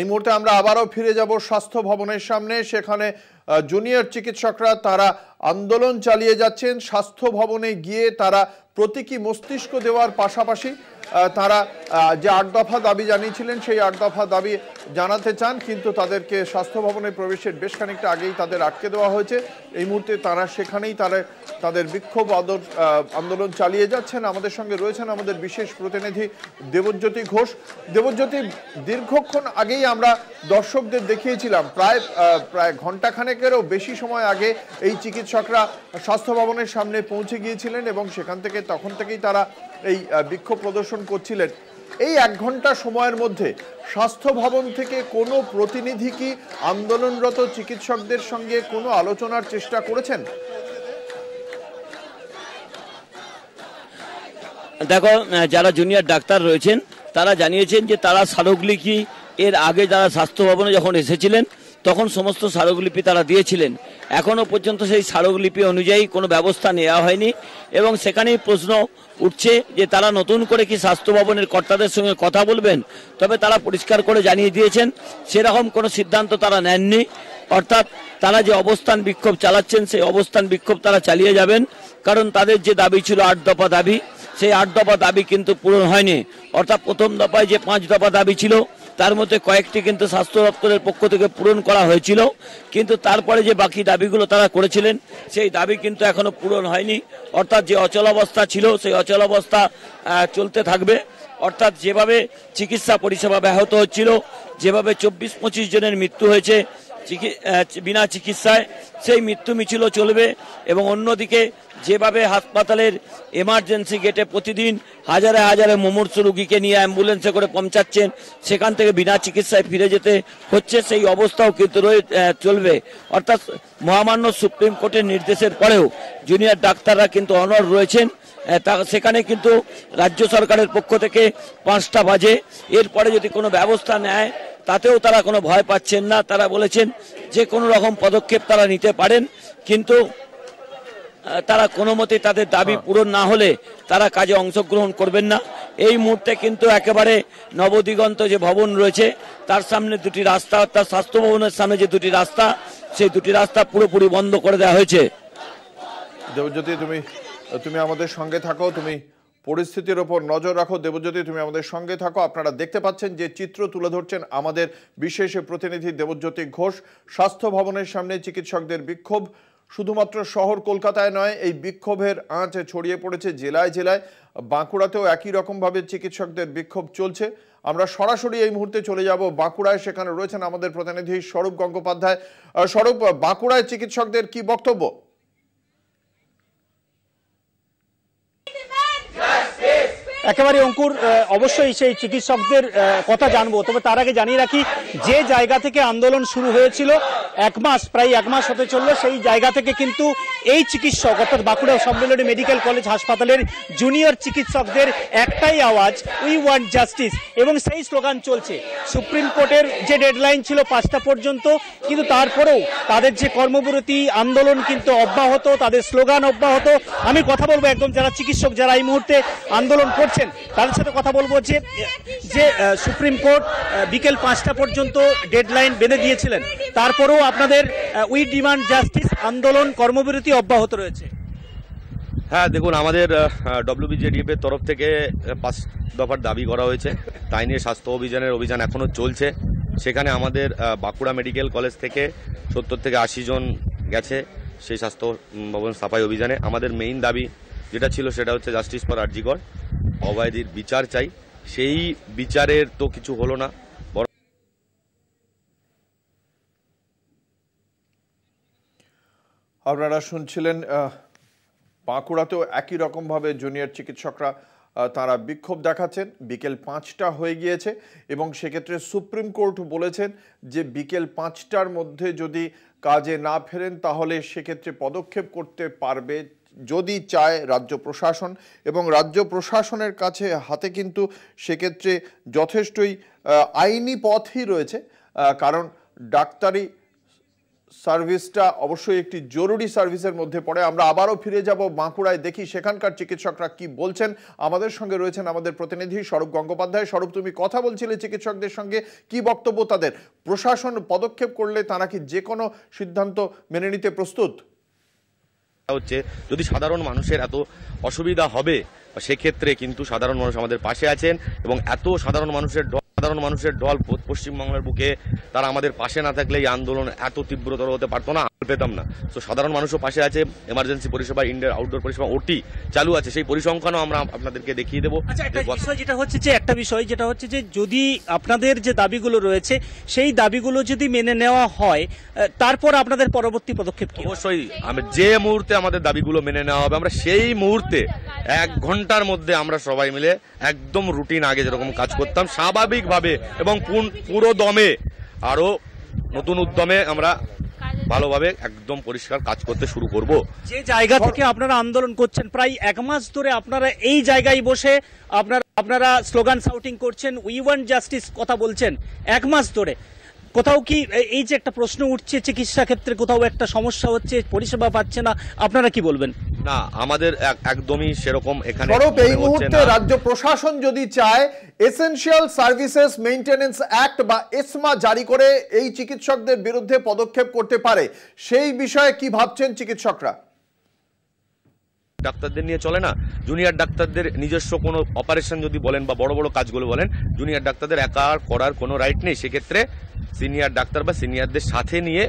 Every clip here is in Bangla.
এই মুহূর্তে আমরা আবারও ফিরে যাব স্বাস্থ্য ভবনের সামনে সেখানে জুনিয়র চিকিৎসকরা তারা আন্দোলন চালিয়ে যাচ্ছেন স্বাস্থ্য ভবনে গিয়ে তারা প্রতীকী মস্তিষ্ক দেওয়ার পাশাপাশি তারা যে আট দফা দাবি জানিয়েছিলেন সেই আট দফা দাবি জানাতে চান কিন্তু তাদেরকে স্বাস্থ্য ভবনে প্রবেশের বেশ খানিকটা আগেই তাদের আটকে দেওয়া হয়েছে এই মুহূর্তে তারা সেখানেই তারা তাদের বিক্ষোভ আদর আন্দোলন চালিয়ে যাচ্ছেন আমাদের সঙ্গে রয়েছেন আমাদের বিশেষ প্রতিনিধি দেবজ্যোতি ঘোষ দেবজ্যোতি দীর্ঘক্ষণ আগেই আমরা দর্শকদের দেখিয়েছিলাম প্রায় প্রায় ঘণ্টাখানেকেরও বেশি সময় আগে এই চিকিৎসকরা স্বাস্থ্য ভবনের সামনে পৌঁছে গিয়েছিলেন এবং সেখান থেকে তখন থেকেই তারা এই বিক্ষোভ প্রদর্শন করছিলেন এই এক ঘন্টা সময়ের মধ্যে স্বাস্থ্য ভবন থেকে কোনো প্রতিনিধি কি আন্দোলনরত চিকিৎসকদের সঙ্গে কোনো আলোচনার চেষ্টা করেছেন দেখো যারা জুনিয়র ডাক্তার রয়েছেন তারা জানিয়েছেন যে তারা স্মারকলিপি এর আগে যারা স্বাস্থ্য ভবনে যখন এসেছিলেন তখন সমস্ত স্মারকলিপি তারা দিয়েছিলেন এখনও পর্যন্ত সেই স্মারকলিপি অনুযায়ী কোনো ব্যবস্থা নেওয়া হয়নি এবং সেখানেই প্রশ্ন উঠছে যে তারা নতুন করে কি স্বাস্থ্য ভবনের কর্তাদের সঙ্গে কথা বলবেন তবে তারা পরিষ্কার করে জানিয়ে দিয়েছেন সেরকম কোনো সিদ্ধান্ত তারা নেননি অর্থাৎ তারা যে অবস্থান বিক্ষোভ চালাচ্ছেন সেই অবস্থান বিক্ষোভ তারা চালিয়ে যাবেন কারণ তাদের যে দাবি ছিল আট দফা দাবি সেই আট দফা দাবি কিন্তু পূরণ হয়নি অর্থাৎ প্রথম দফায় যে পাঁচ দফা দাবি ছিল তার মধ্যে কয়েকটি কিন্তু স্বাস্থ্য দপ্তরের পক্ষ থেকে পূরণ করা হয়েছিল কিন্তু তারপরে যে বাকি দাবিগুলো তারা করেছিলেন সেই দাবি কিন্তু এখনও পূরণ হয়নি অর্থাৎ যে অচলাবস্থা ছিল সেই অচলাবস্থা চলতে থাকবে অর্থাৎ যেভাবে চিকিৎসা পরিষেবা ব্যাহত হচ্ছিল যেভাবে চব্বিশ পঁচিশ জনের মৃত্যু হয়েছে বিনা চিকিৎসায় সেই মৃত্যু মিছিলও চলবে এবং অন্যদিকে যেভাবে হাসপাতালের এমার্জেন্সি গেটে প্রতিদিন হাজারে হাজারে মুমূর্ষ রুগীকে নিয়ে অ্যাম্বুলেন্সে করে পৌঁছাচ্ছেন সেখান থেকে বিনা চিকিৎসায় ফিরে যেতে হচ্ছে সেই অবস্থাও কিন্তু রয়ে চলবে অর্থাৎ মহামান্য সুপ্রিম কোর্টের নির্দেশের পরেও জুনিয়র ডাক্তাররা কিন্তু অনর রয়েছেন সেখানে কিন্তু রাজ্য সরকারের পক্ষ থেকে পাঁচটা বাজে এরপরে যদি কোনো ব্যবস্থা নেয় তাতেও তারা কোনো ভয় পাচ্ছেন না তারা বলেছেন যে কোনো রকম পদক্ষেপ তারা নিতে পারেন কিন্তু তারা কোনো মতে তাদের দাবি হ্যাঁ। পূরণ না হলে তারা কাজে অংশগ্রহণ করবেন না এই মুহূর্তে কিন্তু একেবারে নবদিগন্ত যে ভবন রয়েছে তার সামনে দুটি রাস্তা অর্থাৎ স্বাস্থ্য ভবনের সামনে যে দুটি রাস্তা সেই দুটি রাস্তা পুরোপুরি বন্ধ করে দেওয়া হয়েছে দেবজ্যোতি তুমি তুমি আমাদের সঙ্গে থাকো তুমি পরিস্থিতির ওপর নজর রাখো দেবজ্যোতি তুমি আমাদের সঙ্গে থাকো আপনারা দেখতে পাচ্ছেন যে চিত্র তুলে ধরছেন আমাদের বিশেষ প্রতিনিধি দেবজ্যোতি ঘোষ স্বাস্থ্য ভবনের সামনে চিকিৎসকদের বিক্ষোভ শুধুমাত্র শহর কলকাতায় নয় এই বিক্ষোভের আঁচ ছড়িয়ে পড়েছে জেলায় জেলায় বাঁকুড়াতেও একই রকমভাবে চিকিৎসকদের বিক্ষোভ চলছে আমরা সরাসরি এই মুহূর্তে চলে যাব বাঁকুড়ায় সেখানে রয়েছেন আমাদের প্রতিনিধি স্বরূপ গঙ্গোপাধ্যায় স্বরূপ বাঁকুড়ায় চিকিৎসকদের কি বক্তব্য একেবারে অঙ্কুর অবশ্যই সেই চিকিৎসকদের কথা জানবো তবে তার আগে জানিয়ে রাখি যে জায়গা থেকে আন্দোলন শুরু হয়েছিল এক মাস প্রায় এক মাস হতে চললো সেই জায়গা থেকে কিন্তু এই চিকিৎসক অর্থাৎ বাঁকুড়া সম্মেলনী মেডিকেল কলেজ হাসপাতালের জুনিয়র চিকিৎসকদের একটাই আওয়াজ উই ওয়ান্ট জাস্টিস এবং সেই স্লোগান চলছে সুপ্রিম কোর্টের যে ডেডলাইন ছিল পাঁচটা পর্যন্ত কিন্তু তারপরেও তাদের যে কর্মবিরতি আন্দোলন কিন্তু অব্যাহত তাদের স্লোগান অব্যাহত আমি কথা বলবো একদম যারা চিকিৎসক যারা এই মুহূর্তে আন্দোলন করছেন তাদের সাথে কথা বলবো যে যে সুপ্রিম কোর্ট বিকেল পাঁচটা পর্যন্ত ডেডলাইন বেঁধে দিয়েছিলেন তারপরেও আপনাদের উই ডিমান্ড জাস্টিস আন্দোলন কর্মবিরতি অব্যাহত রয়েছে হ্যাঁ দেখুন আমাদের এর তরফ থেকে পাঁচ দফার দাবি করা হয়েছে তাই নিয়ে স্বাস্থ্য অভিযানের অভিযান এখনও চলছে সেখানে আমাদের বাঁকুড়া মেডিকেল কলেজ থেকে সত্তর থেকে আশি জন গেছে সেই স্বাস্থ্য ভবন সাফাই অভিযানে আমাদের মেইন দাবি যেটা ছিল সেটা হচ্ছে জাস্টিস ফর আর্জিকর অবায়দীর বিচার চাই সেই বিচারের তো কিছু হলো না আপনারা শুনছিলেন বাঁকুড়াতেও একই রকমভাবে জুনিয়র চিকিৎসকরা তারা বিক্ষোভ দেখাচ্ছেন বিকেল পাঁচটা হয়ে গিয়েছে এবং সেক্ষেত্রে সুপ্রিম কোর্ট বলেছেন যে বিকেল পাঁচটার মধ্যে যদি কাজে না ফেরেন তাহলে সেক্ষেত্রে পদক্ষেপ করতে পারবে যদি চায় রাজ্য প্রশাসন এবং রাজ্য প্রশাসনের কাছে হাতে কিন্তু সেক্ষেত্রে যথেষ্টই আইনি পথই রয়েছে কারণ ডাক্তারি সার্ভিসটা অবশ্যই একটি জরুরি সার্ভিসের মধ্যে পড়ে আমরা আবারও ফিরে যাব বাঁকুড়ায় দেখি সেখানকার চিকিৎসকরা কি বলছেন আমাদের সঙ্গে রয়েছেন আমাদের প্রতিনিধি স্বরূপ গঙ্গোপাধ্যায় স্বরূপ তুমি কথা বলছিলে চিকিৎসকদের সঙ্গে কি বক্তব্য তাদের প্রশাসন পদক্ষেপ করলে তারা কি যে কোনো সিদ্ধান্ত মেনে নিতে প্রস্তুত হচ্ছে যদি সাধারণ মানুষের এত অসুবিধা হবে সেক্ষেত্রে কিন্তু সাধারণ মানুষ আমাদের পাশে আছেন এবং এত সাধারণ মানুষের সাধারণ মানুষের ঢল পশ্চিমবাংলার বুকে তারা আমাদের পাশে না থাকলে এই আন্দোলন এত তীব্রতর হতে পারতো না পেতাম না তো সাধারণ মানুষও পাশে আছে এমার্জেন্সি পরিষেবা ইন্ডোর আউটডোর পরিষেবা ওটি চালু আছে সেই পরিসংখ্যানও আমরা আপনাদেরকে দেখিয়ে দেবো আচ্ছা, যেটা হচ্ছে যে একটা বিষয় যেটা হচ্ছে যে যদি আপনাদের যে দাবিগুলো রয়েছে সেই দাবিগুলো যদি মেনে নেওয়া হয় তারপর আপনাদের পরবর্তী পদক্ষেপ কি অবশ্যই আমি যে মুহূর্তে আমাদের দাবিগুলো মেনে নেওয়া হবে আমরা সেই মুহূর্তে এক ঘন্টার মধ্যে আমরা সবাই মিলে একদম রুটিন আগে যেরকম কাজ করতাম স্বাভাবিকভাবে এবং পুরো দমে আরও নতুন উদ্যমে আমরা ভালোভাবে একদম পরিষ্কার কাজ করতে শুরু করব যে জায়গা থেকে আপনারা আন্দোলন করছেন প্রায় এক মাস ধরে আপনারা এই জায়গায় বসে আপনারা আপনারা স্লোগান সাউটিং করছেন উই ওয়ান্ট জাস্টিস কথা বলছেন এক মাস ধরে কোথাও কি এই যে একটা প্রশ্ন উঠছে চিকিৎসা ক্ষেত্রে কোথাও একটা সমস্যা হচ্ছে পরিষেবা পাচ্ছে না আপনারা কি বলবেন না আমাদের একদমই সেরকম এখানে এই মুহূর্তে রাজ্য প্রশাসন যদি চায় এসেনশিয়াল সার্ভিসেস মেইনটেনেন্স অ্যাক্ট বা এসমা জারি করে এই চিকিৎসকদের বিরুদ্ধে পদক্ষেপ করতে পারে সেই বিষয়ে কি ভাবছেন চিকিৎসকরা ডাক্তারদের নিয়ে চলে না জুনিয়র ডাক্তারদের নিজস্ব কোনো অপারেশন যদি বলেন বা বড় বড় কাজগুলো বলেন জুনিয়র ডাক্তারদের একা করার কোনো রাইট নেই সেক্ষেত্রে সিনিয়র ডাক্তার বা সিনিয়রদের সাথে নিয়ে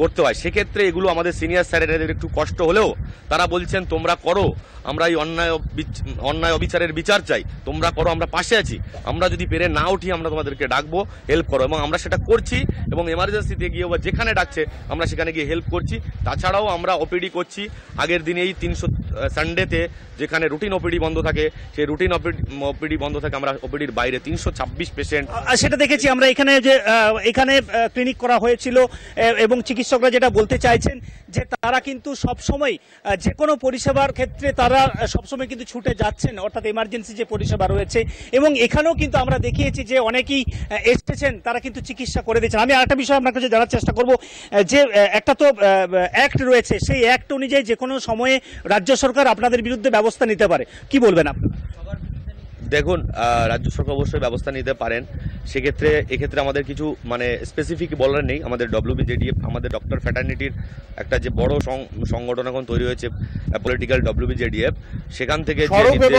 করতে হয় সেক্ষেত্রে এগুলো আমাদের সিনিয়র স্যারেদের একটু কষ্ট হলেও তারা বলছেন তোমরা করো আমরা এই অন্যায় অন্যায় অবিচারের বিচার চাই তোমরা করো আমরা পাশে আছি আমরা যদি পেরে না উঠি আমরা তোমাদেরকে ডাকবো হেল্প করো এবং আমরা সেটা করছি এবং এমার্জেন্সিতে গিয়ে বা যেখানে ডাকছে আমরা সেখানে গিয়ে হেল্প করছি তাছাড়াও আমরা ওপিডি করছি আগের দিনে এই তিনশো সানডেতে যেখানে রুটিন ওপিডি বন্ধ থাকে সেই রুটিন ওপিডি বন্ধ থাকে আমরা ওপিডির বাইরে তিনশো ছাব্বিশ পেশেন্ট সেটা দেখেছি আমরা এখানে যে এখানে ক্লিনিক করা হয়েছিল এবং চিকিৎসকরা যেটা বলতে চাইছেন যে তারা কিন্তু সবসময় যে কোনো পরিষেবার ক্ষেত্রে তারা সবসময় কিন্তু ছুটে যাচ্ছেন অর্থাৎ এমার্জেন্সি যে পরিষেবা রয়েছে এবং এখানেও কিন্তু আমরা দেখিয়েছি যে অনেকেই এসেছেন তারা কিন্তু চিকিৎসা করে দিয়েছেন আমি আরেকটা বিষয় আপনার কাছে জানার চেষ্টা করব যে একটা তো অ্যাক্ট রয়েছে সেই অ্যাক্ট অনুযায়ী যে কোনো সময়ে রাজ্য সরকার আপনাদের বিরুদ্ধে ব্যবস্থা নিতে পারে কি বলবেন দেখুন রাজ্য সরকার অবশ্যই ব্যবস্থা নিতে পারেন সেক্ষেত্রে এক্ষেত্রে আমাদের কিছু মানে স্পেসিফিক বলার নেই আমাদের ডব্লিউবিজেডিএফ আমাদের ডক্টর ফ্যাটার্নিটির একটা যে বড় সংগঠন এখন তৈরি হয়েছে পলিটিক্যাল ডব্লিউবিজেডিএফ সেখান থেকে আমাদের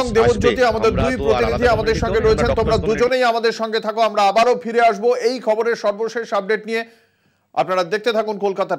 আমাদের সঙ্গে রয়েছেন তোমরা দুজনেই আমাদের সঙ্গে থাকো আমরা আবারও ফিরে আসব এই খবরের সর্বশেষ আপডেট নিয়ে আপনারা দেখতে থাকুন কলকাতা